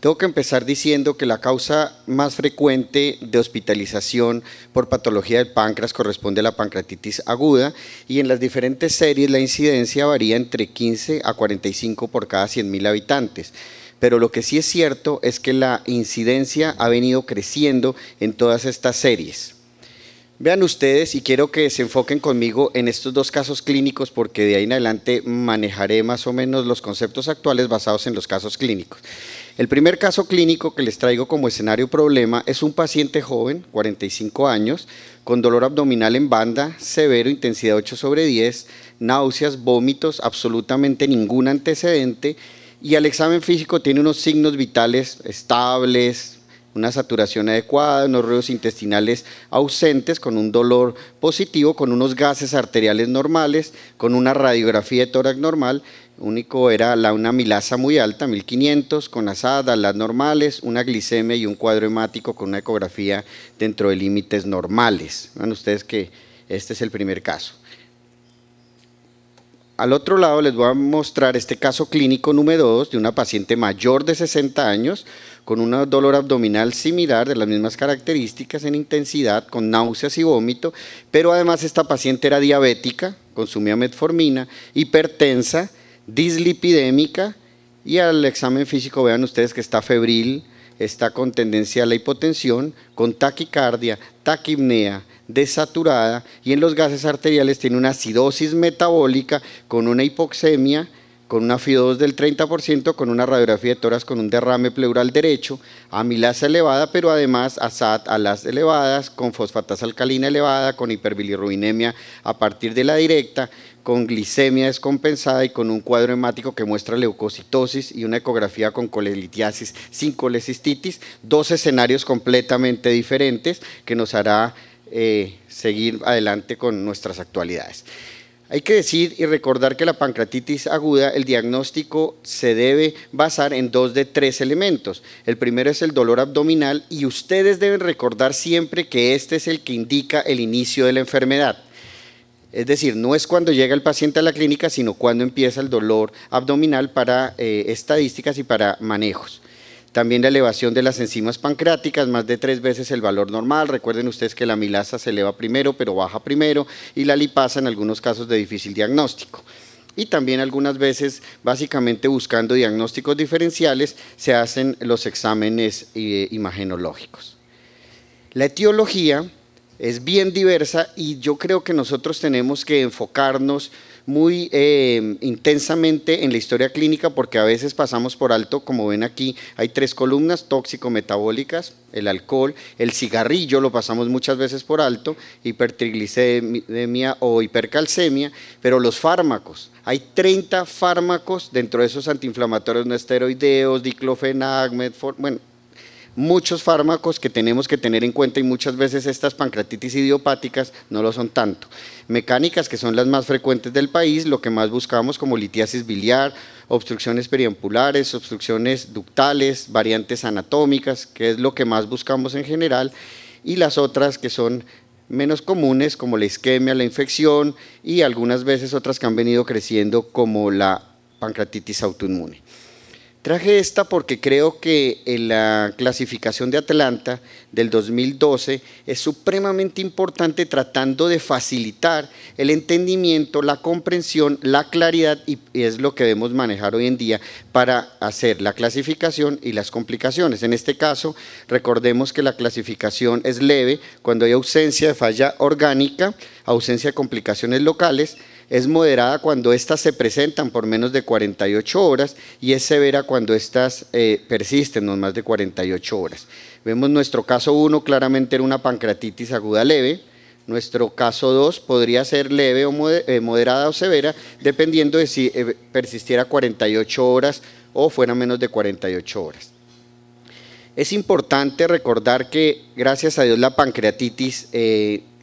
Tengo que empezar diciendo que la causa más frecuente de hospitalización por patología del páncreas corresponde a la pancreatitis aguda y en las diferentes series la incidencia varía entre 15 a 45 por cada 100.000 habitantes pero lo que sí es cierto es que la incidencia ha venido creciendo en todas estas series. Vean ustedes y quiero que se enfoquen conmigo en estos dos casos clínicos porque de ahí en adelante manejaré más o menos los conceptos actuales basados en los casos clínicos. El primer caso clínico que les traigo como escenario problema es un paciente joven, 45 años, con dolor abdominal en banda, severo, intensidad 8 sobre 10, náuseas, vómitos, absolutamente ningún antecedente y al examen físico tiene unos signos vitales estables, una saturación adecuada, unos ruidos intestinales ausentes, con un dolor positivo, con unos gases arteriales normales, con una radiografía de tórax normal. Único era la, una milasa muy alta, 1500, con asada, las normales, una glicemia y un cuadro hemático con una ecografía dentro de límites normales. Vean ustedes que este es el primer caso. Al otro lado les voy a mostrar este caso clínico número 2 de una paciente mayor de 60 años con un dolor abdominal similar de las mismas características en intensidad, con náuseas y vómito, pero además esta paciente era diabética, consumía metformina, hipertensa, dislipidémica y al examen físico vean ustedes que está febril, está con tendencia a la hipotensión, con taquicardia, taquipnea, desaturada y en los gases arteriales tiene una acidosis metabólica con una hipoxemia, con una FiO 2 del 30%, con una radiografía de toras con un derrame pleural derecho, amilasa elevada, pero además ASAT a las elevadas, con fosfatasa alcalina elevada, con hiperbilirrubinemia a partir de la directa, con glicemia descompensada y con un cuadro hemático que muestra leucocitosis y una ecografía con colelitiasis sin colecistitis, dos escenarios completamente diferentes que nos hará eh, seguir adelante con nuestras actualidades. Hay que decir y recordar que la pancreatitis aguda, el diagnóstico se debe basar en dos de tres elementos. El primero es el dolor abdominal y ustedes deben recordar siempre que este es el que indica el inicio de la enfermedad. Es decir, no es cuando llega el paciente a la clínica, sino cuando empieza el dolor abdominal para eh, estadísticas y para manejos. También la elevación de las enzimas pancreáticas, más de tres veces el valor normal. Recuerden ustedes que la milasa se eleva primero, pero baja primero, y la lipasa en algunos casos de difícil diagnóstico. Y también algunas veces, básicamente buscando diagnósticos diferenciales, se hacen los exámenes eh, imagenológicos. La etiología es bien diversa y yo creo que nosotros tenemos que enfocarnos muy eh, intensamente en la historia clínica porque a veces pasamos por alto, como ven aquí, hay tres columnas tóxico-metabólicas, el alcohol, el cigarrillo, lo pasamos muchas veces por alto, hipertriglicemia o hipercalcemia, pero los fármacos, hay 30 fármacos dentro de esos antiinflamatorios no esteroideos, diclofenac, bueno, muchos fármacos que tenemos que tener en cuenta y muchas veces estas pancreatitis idiopáticas no lo son tanto. Mecánicas que son las más frecuentes del país, lo que más buscamos como litiasis biliar, obstrucciones periampulares, obstrucciones ductales, variantes anatómicas, que es lo que más buscamos en general, y las otras que son menos comunes como la isquemia, la infección y algunas veces otras que han venido creciendo como la pancreatitis autoinmune. Traje esta porque creo que la clasificación de Atlanta del 2012 es supremamente importante tratando de facilitar el entendimiento, la comprensión, la claridad y es lo que debemos manejar hoy en día para hacer la clasificación y las complicaciones. En este caso, recordemos que la clasificación es leve cuando hay ausencia de falla orgánica, ausencia de complicaciones locales, es moderada cuando éstas se presentan por menos de 48 horas y es severa cuando éstas eh, persisten por más de 48 horas. Vemos nuestro caso 1 claramente era una pancreatitis aguda leve, nuestro caso 2 podría ser leve o eh, moderada o severa, dependiendo de si eh, persistiera 48 horas o fuera menos de 48 horas. Es importante recordar que, gracias a Dios, la pancreatitis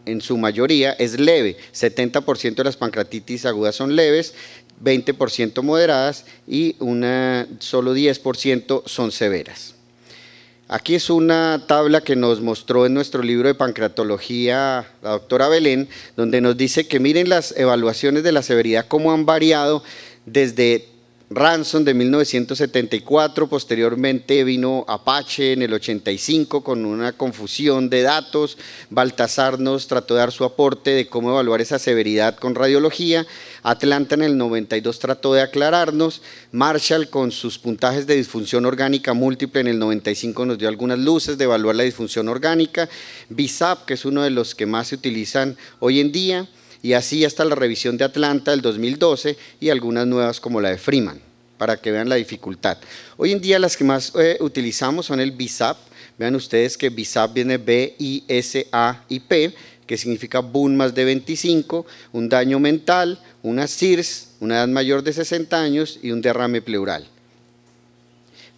en su mayoría es leve, 70% de las pancreatitis agudas son leves, 20% moderadas y una, solo 10% son severas. Aquí es una tabla que nos mostró en nuestro libro de pancreatología la doctora Belén, donde nos dice que miren las evaluaciones de la severidad, cómo han variado desde Ransom de 1974, posteriormente vino Apache en el 85 con una confusión de datos, Baltasar nos trató de dar su aporte de cómo evaluar esa severidad con radiología, Atlanta en el 92 trató de aclararnos, Marshall con sus puntajes de disfunción orgánica múltiple en el 95 nos dio algunas luces de evaluar la disfunción orgánica, BISAP que es uno de los que más se utilizan hoy en día, y así hasta la revisión de Atlanta del 2012 y algunas nuevas como la de Freeman, para que vean la dificultad. Hoy en día las que más eh, utilizamos son el BISAP, vean ustedes que BISAP viene B-I-S-A-I-P, que significa boom más de 25, un daño mental, una CIRS, una edad mayor de 60 años y un derrame pleural.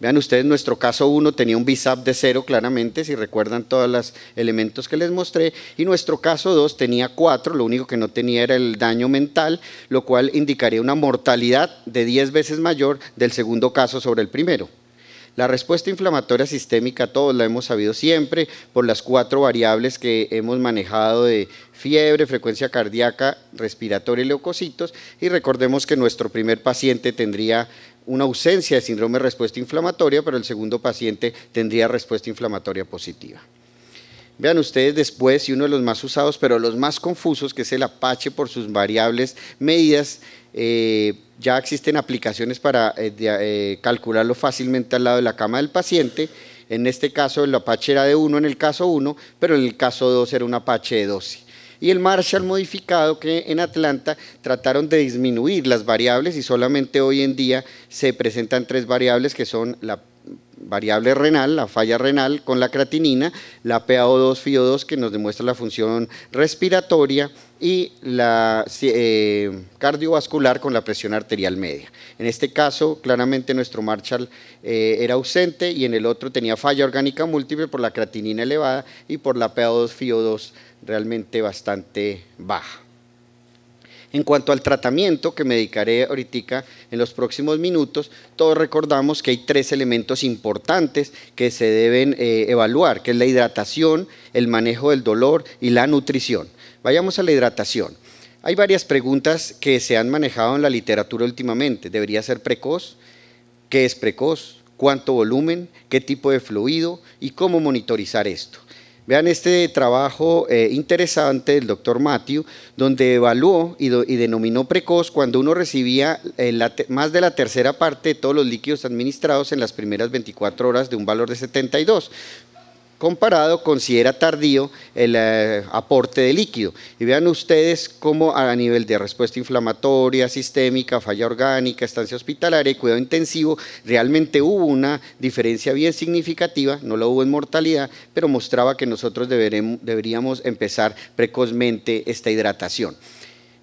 Vean ustedes, nuestro caso 1 tenía un BISAP de cero claramente, si recuerdan todos los elementos que les mostré, y nuestro caso 2 tenía 4, lo único que no tenía era el daño mental, lo cual indicaría una mortalidad de 10 veces mayor del segundo caso sobre el primero. La respuesta inflamatoria sistémica todos la hemos sabido siempre por las cuatro variables que hemos manejado de fiebre, frecuencia cardíaca, respiratoria y leucocitos. Y recordemos que nuestro primer paciente tendría una ausencia de síndrome de respuesta inflamatoria, pero el segundo paciente tendría respuesta inflamatoria positiva. Vean ustedes después, y uno de los más usados, pero los más confusos, que es el Apache por sus variables medidas, eh, ya existen aplicaciones para eh, eh, calcularlo fácilmente al lado de la cama del paciente. En este caso el Apache era de 1 en el caso 1, pero en el caso 2 era un Apache de 12 y el Marshall modificado que en Atlanta trataron de disminuir las variables y solamente hoy en día se presentan tres variables que son la variable renal, la falla renal con la creatinina, la PaO2-FiO2 que nos demuestra la función respiratoria y la eh, cardiovascular con la presión arterial media. En este caso, claramente nuestro Marshall eh, era ausente y en el otro tenía falla orgánica múltiple por la creatinina elevada y por la PaO2-FiO2 realmente bastante baja. En cuanto al tratamiento, que me dedicaré ahorita en los próximos minutos, todos recordamos que hay tres elementos importantes que se deben eh, evaluar, que es la hidratación, el manejo del dolor y la nutrición. Vayamos a la hidratación. Hay varias preguntas que se han manejado en la literatura últimamente. ¿Debería ser precoz? ¿Qué es precoz? ¿Cuánto volumen? ¿Qué tipo de fluido? ¿Y cómo monitorizar esto? Vean este trabajo eh, interesante del doctor Matthew, donde evaluó y, denominó precoz cuando uno recibía eh, más de la tercera parte de todos los líquidos administrados en las primeras 24 horas de un valor de 72 comparado considera tardío el eh, aporte de líquido. Y vean ustedes cómo a nivel de respuesta inflamatoria, sistémica, falla orgánica, estancia hospitalaria y cuidado intensivo, realmente hubo una diferencia bien significativa, no la hubo en mortalidad, pero mostraba que nosotros deberíamos empezar precozmente esta hidratación.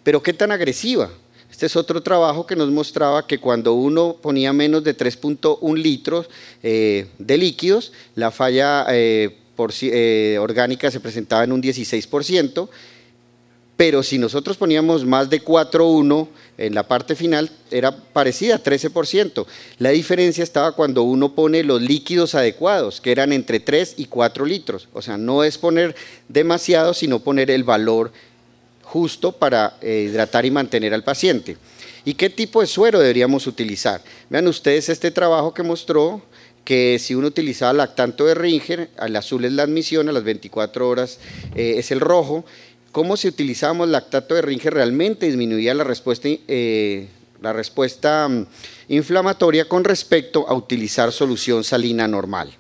Pero ¿qué tan agresiva? Este es otro trabajo que nos mostraba que cuando uno ponía menos de 3.1 litros eh, de líquidos, la falla eh, eh, orgánica se presentaba en un 16%, pero si nosotros poníamos más de 4.1 en la parte final, era parecida, 13%. La diferencia estaba cuando uno pone los líquidos adecuados, que eran entre 3 y 4 litros. O sea, no es poner demasiado, sino poner el valor justo para eh, hidratar y mantener al paciente. ¿Y qué tipo de suero deberíamos utilizar? Vean ustedes este trabajo que mostró que si uno utilizaba lactanto de Ringer, el azul es la admisión, a las 24 horas eh, es el rojo. ¿Cómo si utilizábamos lactato de Ringer realmente disminuía la respuesta, eh, la respuesta mm, inflamatoria con respecto a utilizar solución salina normal?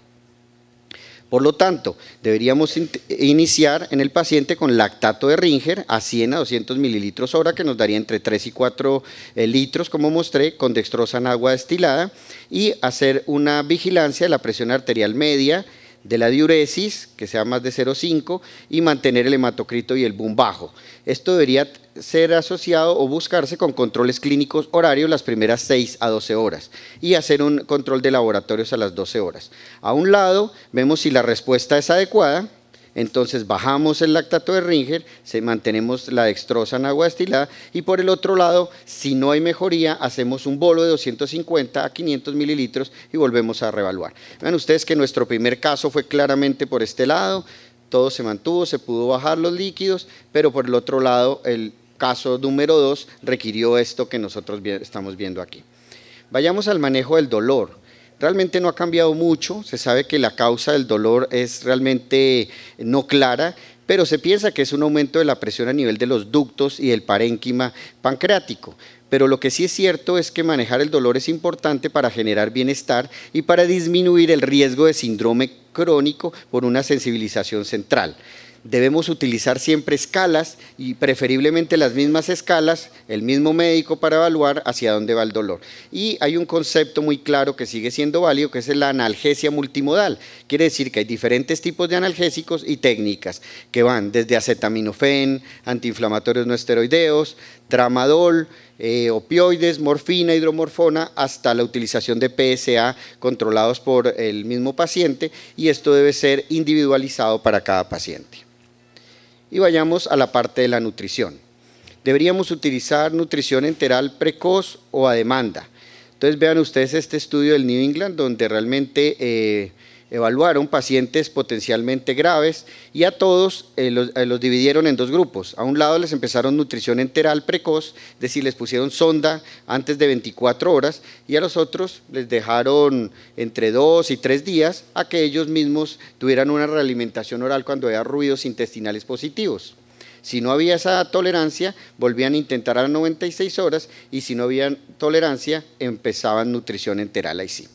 Por lo tanto, deberíamos iniciar en el paciente con lactato de Ringer a 100 a 200 mililitros hora, que nos daría entre 3 y 4 eh, litros, como mostré, con dextrosa en agua destilada, y hacer una vigilancia de la presión arterial media de la diuresis, que sea más de 0,5, y mantener el hematocrito y el boom bajo. Esto debería ser asociado o buscarse con controles clínicos horarios las primeras 6 a 12 horas y hacer un control de laboratorios a las 12 horas. A un lado, vemos si la respuesta es adecuada, entonces bajamos el lactato de Ringer, se mantenemos la dextrosa en agua destilada y por el otro lado, si no hay mejoría, hacemos un bolo de 250 a 500 mililitros y volvemos a revaluar. Vean ustedes que nuestro primer caso fue claramente por este lado, todo se mantuvo, se pudo bajar los líquidos, pero por el otro lado el caso número 2 requirió esto que nosotros estamos viendo aquí. Vayamos al manejo del dolor. Realmente no ha cambiado mucho, se sabe que la causa del dolor es realmente no clara, pero se piensa que es un aumento de la presión a nivel de los ductos y del parénquima pancreático. Pero lo que sí es cierto es que manejar el dolor es importante para generar bienestar y para disminuir el riesgo de síndrome crónico por una sensibilización central. Debemos utilizar siempre escalas y preferiblemente las mismas escalas, el mismo médico para evaluar hacia dónde va el dolor. Y hay un concepto muy claro que sigue siendo válido, que es la analgesia multimodal. Quiere decir que hay diferentes tipos de analgésicos y técnicas que van desde acetaminofén, antiinflamatorios no esteroideos, tramadol, eh, opioides, morfina, hidromorfona, hasta la utilización de PSA controlados por el mismo paciente y esto debe ser individualizado para cada paciente. Y vayamos a la parte de la nutrición. Deberíamos utilizar nutrición enteral precoz o a demanda. Entonces vean ustedes este estudio del New England donde realmente eh, evaluaron pacientes potencialmente graves y a todos eh, eh, los, dividieron en dos grupos. A un lado les empezaron nutrición enteral precoz, es decir, les pusieron sonda antes de 24 horas y a los otros les dejaron entre dos y tres días a que ellos mismos tuvieran una realimentación oral cuando había ruidos intestinales positivos. Si no había esa tolerancia, volvían a intentar a 96 horas y si no había tolerancia, empezaban nutrición enteral ahí sí.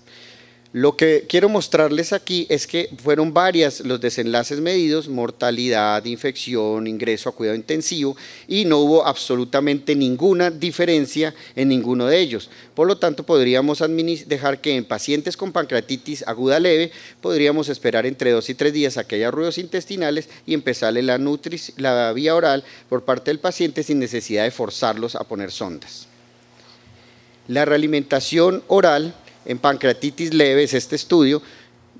Lo que quiero mostrarles aquí es que fueron varias los desenlaces medidos, mortalidad, infección, ingreso a cuidado intensivo, y no hubo absolutamente ninguna diferencia en ninguno de ellos. Por lo tanto, podríamos dejar que en pacientes con pancreatitis aguda leve podríamos esperar entre dos y tres días haya ruidos intestinales y empezarle la, la vía oral por parte del paciente sin necesidad de forzarlos a poner sondas. La realimentación oral en pancreatitis leves, este estudio,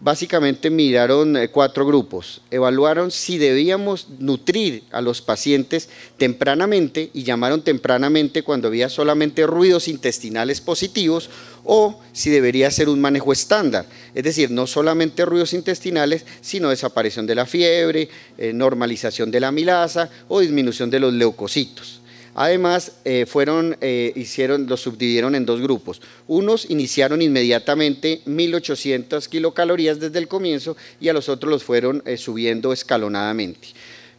básicamente miraron eh, cuatro grupos. Evaluaron si debíamos nutrir a los pacientes tempranamente y llamaron tempranamente cuando había solamente ruidos intestinales positivos o si debería ser un manejo estándar. Es decir, no solamente ruidos intestinales, sino desaparición de la fiebre, eh, normalización de la milasa o disminución de los leucocitos. Además, eh, fueron, eh, hicieron, los subdividieron en dos grupos. Unos iniciaron inmediatamente 1.800 kilocalorías desde el comienzo y a los otros los fueron eh, subiendo escalonadamente.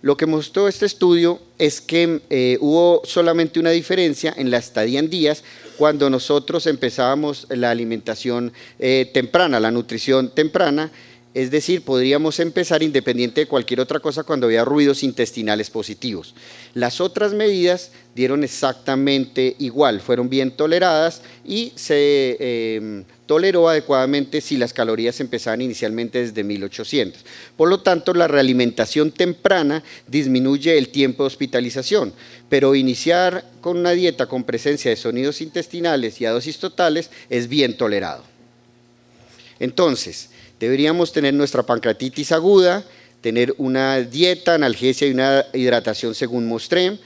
Lo que mostró este estudio es que hubo solamente una diferencia en la estadía en días cuando nosotros empezábamos la alimentación temprana, la nutrición temprana, es decir, podríamos empezar independiente de cualquier otra cosa cuando había ruidos intestinales positivos. Las otras medidas dieron exactamente igual, fueron bien toleradas y se em, toleró adecuadamente si las calorías empezaban inicialmente desde 1800. Por lo tanto, la realimentación temprana disminuye el tiempo de hospitalización, pero iniciar con una dieta con presencia de sonidos intestinales y a dosis totales es bien tolerado. Entonces, Deberíamos tener nuestra pancreatitis aguda, tener una dieta, analgesia y una hidratación según mostré,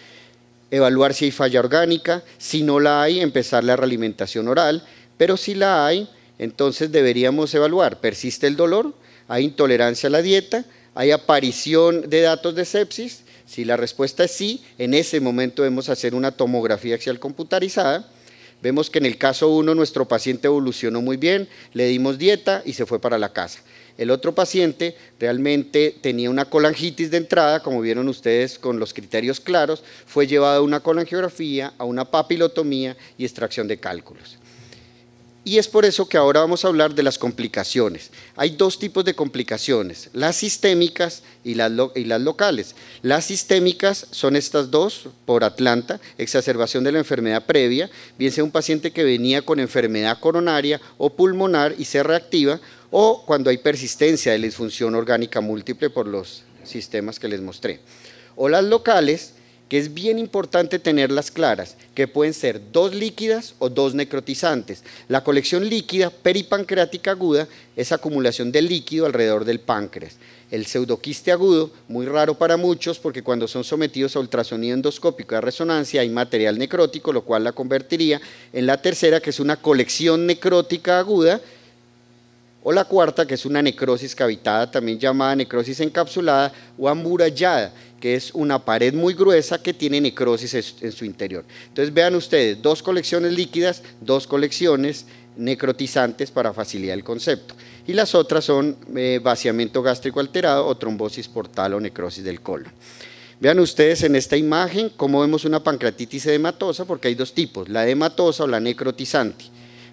evaluar si hay falla orgánica, si no la hay, empezar la realimentación oral, pero si la hay, entonces deberíamos evaluar, persiste el dolor, hay intolerancia a la dieta, hay aparición de datos de sepsis, si la respuesta es sí, en ese momento debemos hacer una tomografía axial computarizada, Vemos que en el caso 1 nuestro paciente evolucionó muy bien, le dimos dieta y se fue para la casa. El otro paciente realmente tenía una colangitis de entrada, como vieron ustedes con los criterios claros, fue llevado a una colangiografía, a una papilotomía y extracción de cálculos. Y es por eso que ahora vamos a hablar de las complicaciones. Hay dos tipos de complicaciones, las sistémicas y las, locales. Las sistémicas son estas dos por Atlanta, exacerbación de la enfermedad previa, bien sea un paciente que venía con enfermedad coronaria o pulmonar y se reactiva, o cuando hay persistencia de la disfunción orgánica múltiple por los sistemas que les mostré. O las locales que es bien importante tenerlas claras, que pueden ser dos líquidas o dos necrotizantes. La colección líquida peripancreática aguda es acumulación de líquido alrededor del páncreas. El pseudoquiste agudo, muy raro para muchos porque cuando son sometidos a ultrasonido endoscópico de resonancia hay material necrótico, lo cual la convertiría en la tercera, que es una colección necrótica aguda, o la cuarta, que es una necrosis cavitada, también llamada necrosis encapsulada o amurallada, que es una pared muy gruesa que tiene necrosis en su interior. Entonces vean ustedes, dos colecciones líquidas, dos colecciones necrotizantes para facilitar el concepto. Y las otras son eh, vaciamiento gástrico alterado o trombosis portal o necrosis del colon. Vean ustedes en esta imagen cómo vemos una pancreatitis edematosa, porque hay dos tipos, la edematosa o la necrotizante.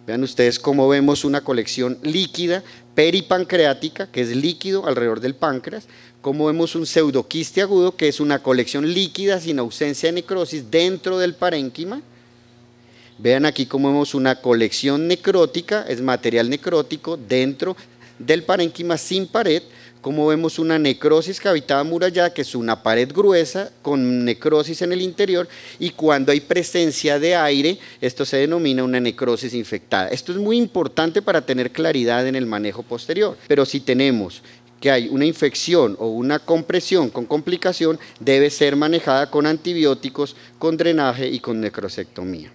Vean ustedes cómo vemos una colección líquida peripancreática, que es líquido alrededor del páncreas, cómo vemos un pseudoquiste agudo, que es una colección líquida sin ausencia de necrosis dentro del parénquima. Vean aquí cómo vemos una colección necrótica, es material necrótico dentro del parénquima sin pared como vemos una necrosis que habitaba murallada, que es una pared gruesa con necrosis en el interior, y cuando hay presencia de aire, esto se denomina una necrosis infectada. Esto es muy importante para tener claridad en el manejo posterior, pero si tenemos que hay una infección o una compresión con complicación, debe ser manejada con antibióticos, con drenaje y con necrosectomía.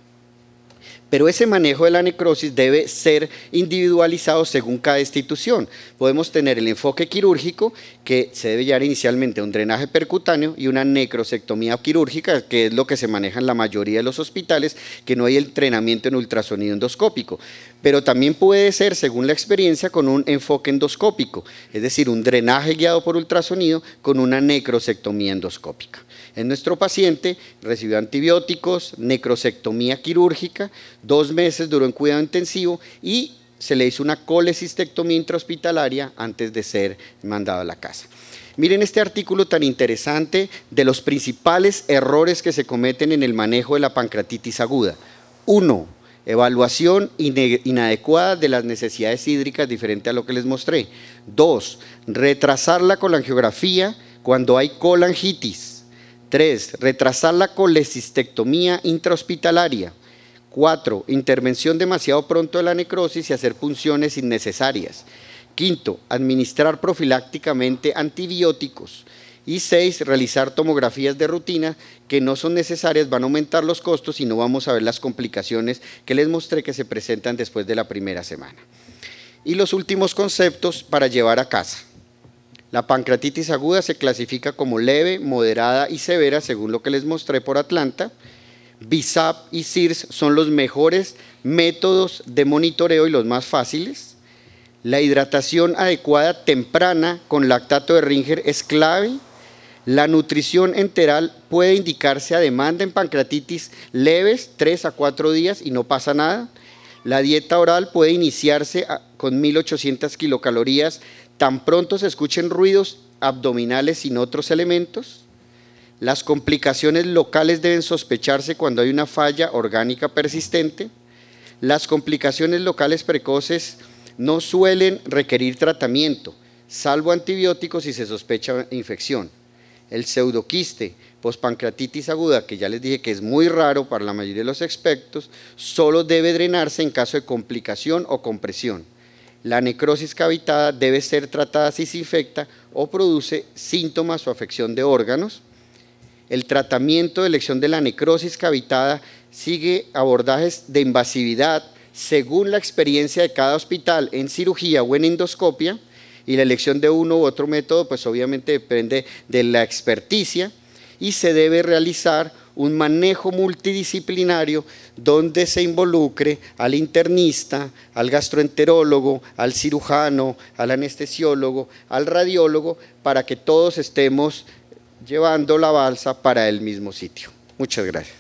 Pero ese manejo de la necrosis debe ser individualizado según cada institución. Podemos tener el enfoque quirúrgico, que se debe llevar inicialmente a un drenaje percutáneo y una necrosectomía quirúrgica, que es lo que se maneja en la mayoría de los hospitales, que no hay el entrenamiento en ultrasonido endoscópico. Pero también puede ser, según la experiencia, con un enfoque endoscópico, es decir, un drenaje guiado por ultrasonido con una necrosectomía endoscópica. En nuestro paciente recibió antibióticos, necrosectomía quirúrgica, Dos meses duró en cuidado intensivo y se le hizo una colecistectomía intrahospitalaria antes de ser mandado a la casa. Miren este artículo tan interesante de los principales errores que se cometen en el manejo de la pancreatitis aguda. Uno, evaluación inadecuada de las necesidades hídricas diferente a lo que les mostré. Dos, retrasar la colangiografía cuando hay colangitis. Tres, retrasar la colecistectomía intrahospitalaria. Cuatro, intervención demasiado pronto de la necrosis y hacer punciones innecesarias. Quinto, administrar profilácticamente antibióticos. Y seis, realizar tomografías de rutina que no son necesarias, van a aumentar los costos y no vamos a ver las complicaciones que les mostré que se presentan después de la primera semana. Y los últimos conceptos para llevar a casa. La pancreatitis aguda se clasifica como leve, moderada y severa, según lo que les mostré por Atlanta. BISAP y CIRS son los mejores métodos de monitoreo y los más fáciles. La hidratación adecuada temprana con lactato de Ringer es clave. La nutrición enteral puede indicarse a demanda en pancreatitis leves, 3 a 4 días y no pasa nada. La dieta oral puede iniciarse con 1800 kilocalorías tan pronto se escuchen ruidos abdominales sin otros elementos. Las complicaciones locales deben sospecharse cuando hay una falla orgánica persistente. Las complicaciones locales precoces no suelen requerir tratamiento, salvo antibióticos si se sospecha infección. El pseudoquiste, pospancreatitis aguda, que ya les dije que es muy raro para la mayoría de los expertos, solo debe drenarse en caso de complicación o compresión. La necrosis cavitada debe ser tratada si se infecta o produce síntomas o afección de órganos el tratamiento de elección de la necrosis cavitada sigue abordajes de invasividad según la experiencia de cada hospital en cirugía o en endoscopia y la elección de uno u otro método pues obviamente depende de la experticia y se debe realizar un manejo multidisciplinario donde se involucre al internista, al gastroenterólogo, al cirujano, al anestesiólogo, al radiólogo, para que todos estemos llevando la balsa para el mismo sitio. Muchas gracias.